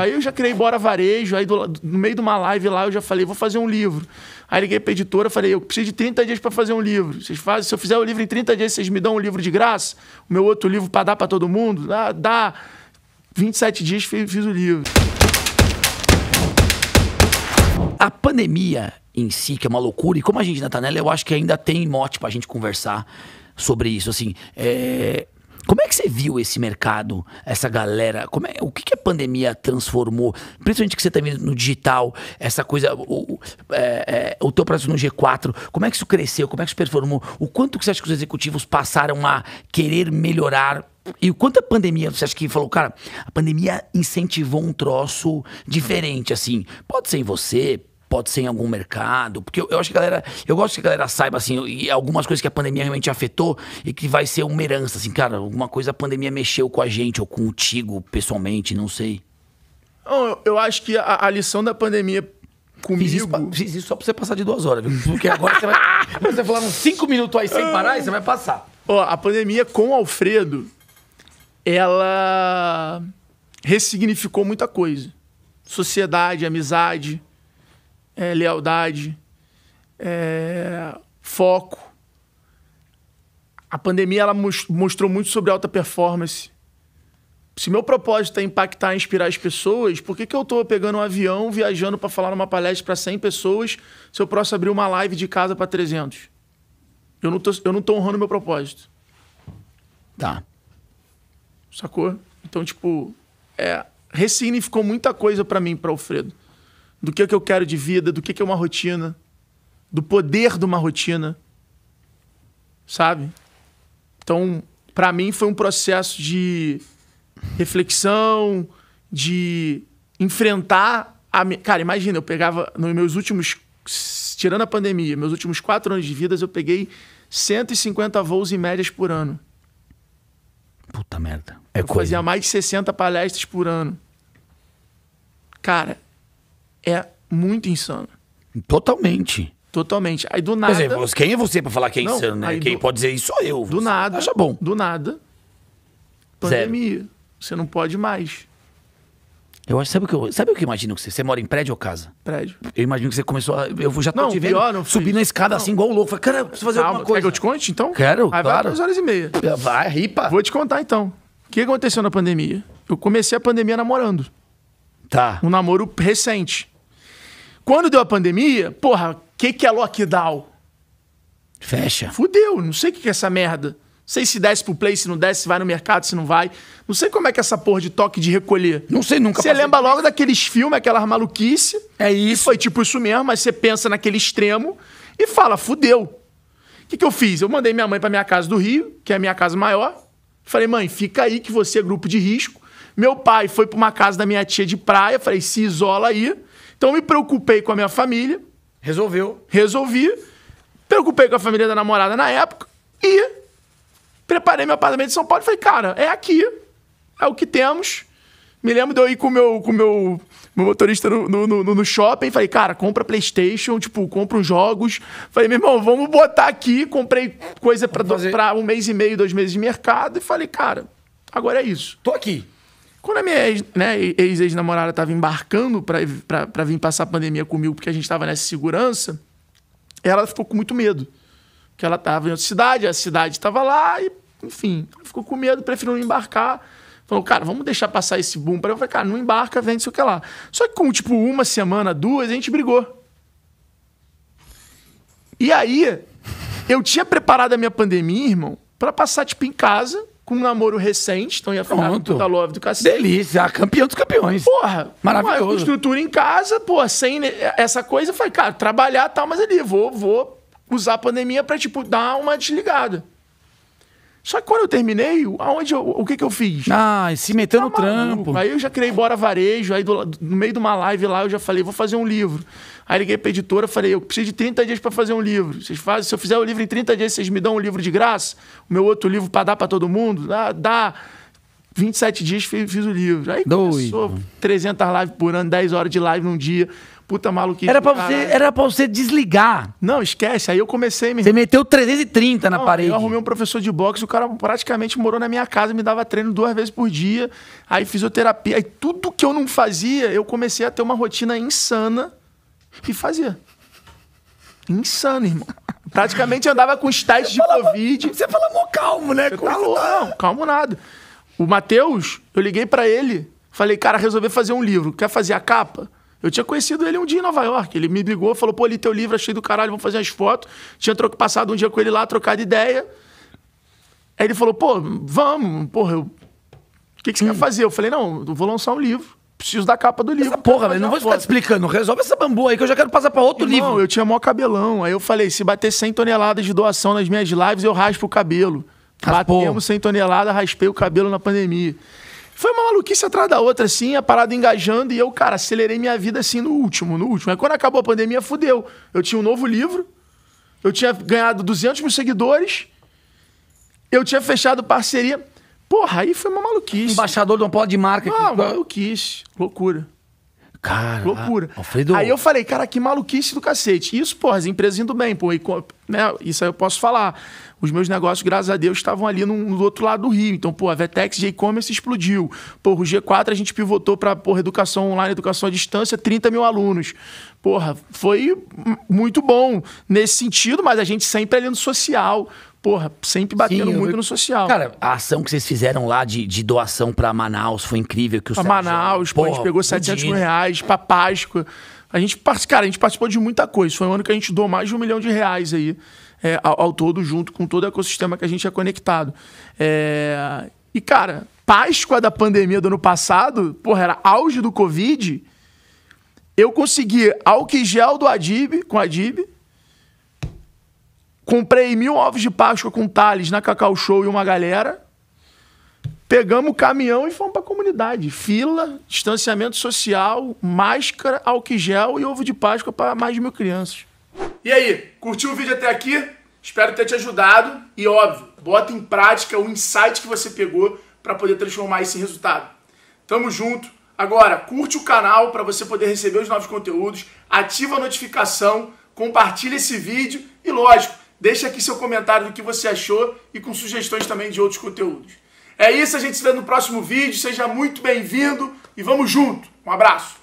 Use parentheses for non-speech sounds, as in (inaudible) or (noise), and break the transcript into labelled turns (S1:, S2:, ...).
S1: Aí eu já criei Bora Varejo, aí do, no meio de uma live lá eu já falei, vou fazer um livro. Aí liguei pra editora, falei, eu preciso de 30 dias para fazer um livro. Vocês fazem, se eu fizer o livro em 30 dias, vocês me dão um livro de graça? O meu outro livro para dar para todo mundo? Ah, dá dá. 27 dias fiz, fiz o livro. A pandemia em si, que é uma
S2: loucura, e como a gente, Natanela, tá eu acho que ainda tem mote pra gente conversar sobre isso, assim, é como é que você viu esse mercado, essa galera? Como é, o que, que a pandemia transformou? Principalmente que você está vendo no digital, essa coisa, o, o, é, é o teu prazo no G4, como é que isso cresceu? Como é que isso performou? O quanto que você acha que os executivos passaram a querer melhorar e o quanto a pandemia, você acha que falou, cara, a pandemia incentivou um troço diferente, assim. Pode ser em você, pode ser em algum mercado. Porque eu, eu acho que a galera. Eu gosto que a galera saiba, assim, e algumas coisas que a pandemia realmente afetou e que vai ser uma herança, assim, cara, alguma coisa a pandemia mexeu com a gente ou contigo pessoalmente, não sei.
S1: Eu, eu acho que a, a lição da pandemia comigo. Fiz isso, fiz isso, só pra você passar de duas horas, viu? Porque agora você vai. (laughs) Você vai falar uns cinco minutos aí sem parar e você vai passar. Ó, a pandemia com o Alfredo, ela ressignificou muita coisa. Sociedade, amizade, é, lealdade, é, foco. A pandemia ela mostrou muito sobre alta performance. Se meu propósito é impactar e inspirar as pessoas, por que, que eu estou pegando um avião, viajando para falar numa palestra para 100 pessoas, se eu posso abrir uma live de casa para 300? Eu não, estou eu não honrando meu propósito. Tá. Sacou? Então, tipo, é, ressignificou muita coisa para mim, para Alfredo do que, é que eu quero de vida, do é que, é uma rotina, do poder de uma rotina, sabe? Então, para mim foi um processo de reflexão, de enfrentar a cara. Imagina, eu pegava nos meus últimos tirando a pandemia, meus últimos quatro anos de vida, eu peguei 150 voos em médias por ano. Puta merda. É eu coisa. fazia mais de 60 palestras por ano. Cara, é muito insano. Totalmente. Totalmente. Aí do nada. Quer dizer, quem é você para falar que é não, insano, né? Quem do, pode dizer isso sou eu. Do nada. Acha bom. Do nada. Pandemia. Zero. Você não pode mais. Eu acho,
S2: sabe o que eu, sabe o que eu imagino que você? Você mora em prédio ou casa? Prédio. Eu imagino que você começou a, eu já tô não, te vendo, pior, não subir na escada não. assim
S1: igual louco, falei, cara, preciso fazer Calma, alguma coisa. Quer que eu te conte então? Quero, Aí claro. vai duas horas e meia. Vai, ripa. Vou te contar então. O que aconteceu na pandemia? Eu comecei a pandemia namorando. Tá. Um namoro recente. Quando deu a pandemia, porra, o que, que é lockdown? Fecha. Fudeu, não sei o que, que é essa merda. Não sei se desce pro play, se não desce, se vai no mercado, se não vai. Não sei como é que é essa porra de toque de recolher. Não sei nunca. Você lembra logo daqueles filmes, aquelas maluquice. É isso. foi tipo isso mesmo, mas você pensa naquele extremo e fala, fudeu. O que, que eu fiz? Eu mandei minha mãe pra minha casa do Rio, que é a minha casa maior. Falei, mãe, fica aí que você é grupo de risco. Meu pai foi pra uma casa da minha tia de praia. Falei, se isola aí. Então me preocupei com a minha família. Resolveu. Resolvi. Preocupei com a família da namorada na época e preparei meu apartamento de São Paulo e falei, cara, é aqui. É o que temos. Me lembro de eu ir com meu, com meu, meu motorista no, no, no, no shopping. Falei, cara, compra PlayStation, tipo, compra uns jogos. Falei, meu irmão, vamos botar aqui. Comprei coisa para um mês e meio, dois meses de mercado. E falei, cara, agora é isso. Tô aqui. Quando a minha né, ex-namorada estava embarcando para vir passar a pandemia comigo, porque a gente estava nessa segurança, ela ficou com muito medo. Porque ela estava em outra cidade, a cidade estava lá, e, enfim, ficou com medo, preferiu não embarcar. Falou, cara, vamos deixar passar esse boom. para Eu falei, cara, não embarca, vende sei o que lá. Só que com, tipo, uma semana, duas, a gente brigou. E aí, eu tinha preparado a minha pandemia, irmão, para passar, tipo, em casa, com um namoro recente, então ia ficar com puta love do cacete. Delícia, campeão dos campeões. Porra. Maravilhoso. Uma estrutura em casa, pô, sem essa coisa, foi, cara, trabalhar e tal, mas ali, vou, vou usar a pandemia pra, tipo, dar uma desligada. Só que quando eu terminei, aonde eu, o que que eu fiz? Ah, se meteu tá no trampo. Aí eu já criei Bora Varejo, aí do, no meio de uma live lá eu já falei, vou fazer um livro. Aí liguei pra editora, falei, eu preciso de 30 dias para fazer um livro. Vocês fazem, se eu fizer o livro em 30 dias, vocês me dão um livro de graça? O meu outro livro para dar para todo mundo? Ah, dá, dá. 27 dias fiz, fiz o livro. Aí Doido. começou 300 lives por ano, 10 horas de live num dia. Puta maluquice. Era pra, você, era pra você desligar. Não, esquece. Aí eu comecei... Me... Você meteu 330 na parede. Eu arrumei um professor de boxe, o cara praticamente morou na minha casa, me dava treino duas vezes por dia. Aí fisioterapia. Aí tudo que eu não fazia, eu comecei a ter uma rotina insana e fazia. Insano, irmão. Praticamente andava com os tais de Covid. Você fala mó calmo, né? Você tá louco, tá... não, calmo nada. O Matheus, eu liguei para ele, falei, cara, resolvi fazer um livro, quer fazer a capa? Eu tinha conhecido ele um dia em Nova York. Ele me ligou, falou: pô, li teu livro, achei do caralho, vamos fazer as fotos. Tinha passado um dia com ele lá, trocado ideia. Aí ele falou: pô, vamos, porra, eu... o que, que você quer hum. fazer? Eu falei: não, eu vou lançar um livro preciso da capa do livro. Essa porra, velho, não vou ficar te explicando. Resolve essa bambu aí que eu já quero passar pra outro Irmão, livro. Não, eu tinha mó cabelão. Aí eu falei, se bater 100 toneladas de doação nas minhas lives, eu raspo o cabelo. Raspou. Batemos 100 toneladas, raspei o cabelo na pandemia. Foi uma maluquice atrás da outra, assim, a parada engajando, e eu, cara, acelerei minha vida assim no último, no último. Aí quando acabou a pandemia, fudeu. Eu tinha um novo livro, eu tinha ganhado 200 mil seguidores, eu tinha fechado parceria. Porra, aí foi uma maluquice. Embaixador de uma pó de marca. Ah, maluquice. Loucura. Cara, loucura. Alfredo. Aí eu falei, cara, que maluquice do cacete. Isso, porra, as empresas indo bem, pô. né, isso aí eu posso falar. Os meus negócios, graças a Deus, estavam ali no, no outro lado do Rio. Então, pô, a Vetex de e-commerce explodiu. Porra, o G4 a gente pivotou para porra, educação online, educação à distância, 30 mil alunos. Porra, foi muito bom nesse sentido, mas a gente sempre ali no social porra, sempre batendo Sim, muito no social. Cara,
S2: a ação que vocês fizeram lá de, de doação para Manaus foi incrível. Que o pra Manaus, pô, a gente pegou 700 mil reais
S1: pra Páscoa. A gente, cara, a gente participou de muita coisa. Foi um ano que a gente doou mais de um milhão de reais aí é, ao, ao, todo, junto com todo o ecossistema que a gente é conectado. É... E, cara, Páscoa da pandemia do ano passado, porra, era auge do Covid. Eu consegui álcool gel do Adib, com Adibe Adib, Comprei mil ovos de Páscoa com Thales na Cacau Show e uma galera. Pegamos o caminhão e fomos para a comunidade. Fila, distanciamento social, máscara, álcool gel e ovo de Páscoa para mais de mil crianças. E aí, curtiu o vídeo até aqui? Espero ter te ajudado. E óbvio, bota em prática o insight que você pegou para poder transformar esse resultado. Tamo junto. Agora, curte o canal para você poder receber os novos conteúdos, ativa a notificação, compartilha esse vídeo e, lógico, Deixa aqui seu comentário do que você achou e com sugestões também de outros conteúdos. É isso, a gente se vê no próximo vídeo. Seja muito bem-vindo e vamos junto. Um abraço.